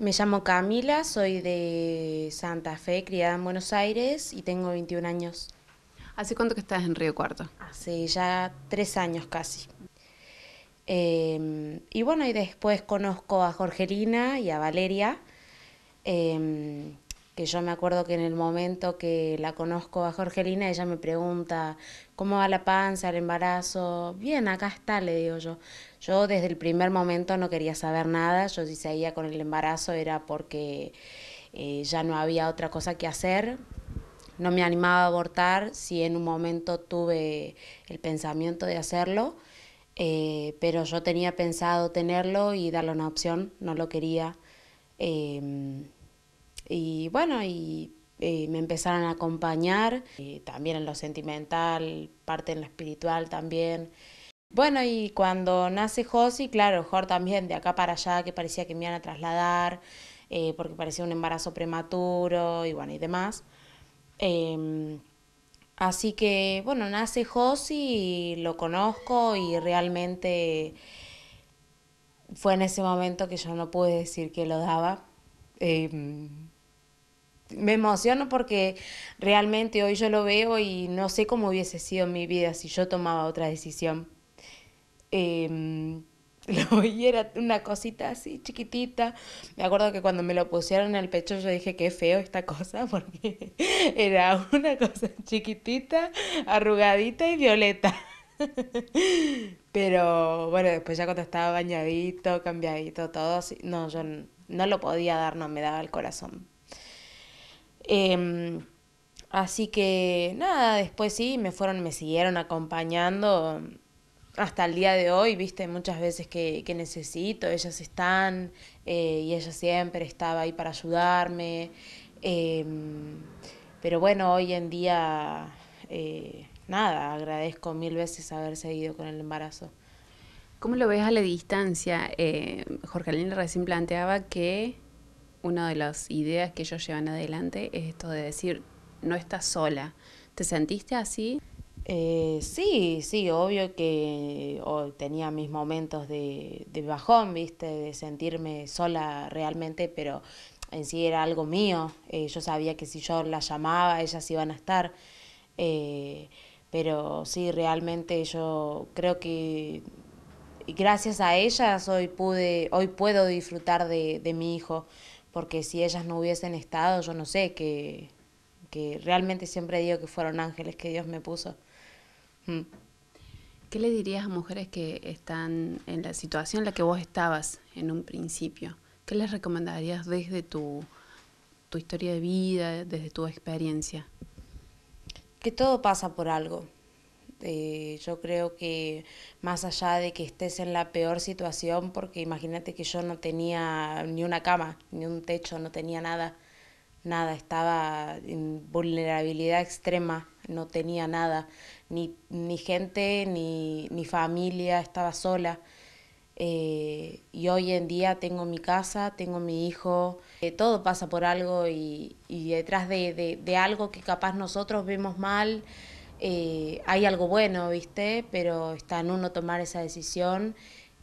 Me llamo Camila, soy de Santa Fe, criada en Buenos Aires y tengo 21 años. ¿Hace cuánto que estás en Río Cuarto? Hace ya tres años casi. Em, y bueno, y después conozco a Jorgelina y a Valeria. Em, que yo me acuerdo que en el momento que la conozco a Jorgelina, ella me pregunta, ¿cómo va la panza, el embarazo? Bien, acá está, le digo yo. Yo desde el primer momento no quería saber nada, yo si seguía con el embarazo era porque eh, ya no había otra cosa que hacer, no me animaba a abortar, si en un momento tuve el pensamiento de hacerlo, eh, pero yo tenía pensado tenerlo y darle una opción, no lo quería. Em, y bueno, y eh, me empezaron a acompañar, eh, también en lo sentimental, parte en lo espiritual también. Bueno, y cuando nace Josi, claro, Jor también de acá para allá, que parecía que me iban a trasladar, eh, porque parecía un embarazo prematuro y bueno, y demás. Em, así que, bueno, nace Josi lo conozco y realmente fue en ese momento que yo no pude decir que lo daba. Em, me emociono porque realmente hoy yo lo veo y no sé cómo hubiese sido mi vida si yo tomaba otra decisión. Em, lo, y era una cosita así chiquitita. Me acuerdo que cuando me lo pusieron en el pecho yo dije qué feo esta cosa porque era una cosa chiquitita, arrugadita y violeta. Pero bueno, después ya cuando estaba bañadito, cambiadito, todo, así, no, yo no lo podía dar, no me daba el corazón. Em, así que nada, después sí, me fueron, me siguieron acompañando hasta el día de hoy, viste, muchas veces que, necesito, ellas están eh, y ella siempre estaba ahí para ayudarme. Em, pero bueno, hoy en día, eh, nada, agradezco mil veces haber seguido con el embarazo. ¿Cómo lo ves a la distancia? Eh, Jorge Aline recién planteaba que una de las ideas que ellos llevan adelante es esto de decir, no estás sola. ¿Te sentiste así? Eh, sí, sí, obvio que tenía mis momentos de, bajón, viste, de sentirme sola realmente, pero en sí era algo mío. Eh, yo sabía que si yo la llamaba, ellas iban a estar. Eh, pero sí, realmente yo creo que gracias a ellas hoy pude, hoy puedo disfrutar de mi hijo porque si ellas no hubiesen estado, yo no sé, que, que realmente siempre digo que fueron ángeles que Dios me puso. Mm. ¿Qué le dirías a mujeres que están en la situación en la que vos estabas en un principio? ¿Qué les recomendarías desde tu, tu historia de vida, desde tu experiencia? Que todo pasa por algo eh, yo creo que más allá de que estés en la peor situación, porque imagínate que yo no tenía ni una cama, ni un techo, no tenía nada, nada, estaba en vulnerabilidad extrema, no tenía nada, ni, ni gente, ni, ni familia, estaba sola. Eh, y hoy en día tengo mi casa, tengo mi hijo, eh, todo pasa por algo y, detrás de, de algo que capaz nosotros vemos mal, eh, hay algo bueno, ¿viste? Pero está en uno tomar esa decisión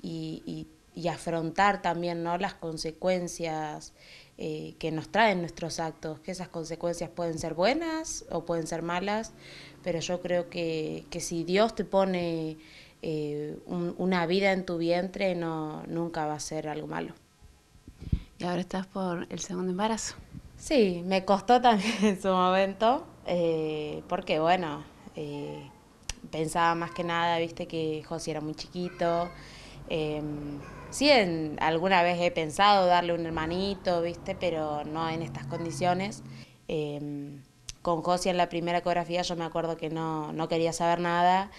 y, afrontar también ¿no? las consecuencias eh, que nos traen nuestros actos, que esas consecuencias pueden ser buenas o pueden ser malas, pero yo creo que, si Dios te pone eh, una vida en tu vientre, no, nunca va a ser algo malo. Y ahora estás por el segundo embarazo. Sí, me costó también en su momento, porque bueno, eh, pensaba más que nada, viste, que José era muy chiquito. Eh, sí, en, alguna vez he pensado darle un hermanito, viste, pero no en estas condiciones. Em, con José en la primera ecografía yo me acuerdo que no, no quería saber nada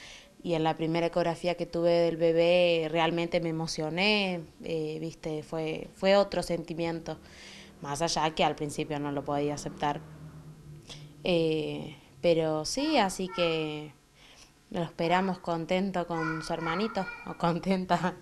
y en la primera ecografía que tuve del bebé realmente me emocioné, eh, viste, fue, fue otro sentimiento, más allá que al principio no lo podía aceptar. Eh, pero sí, así que lo esperamos contento con su hermanito o contenta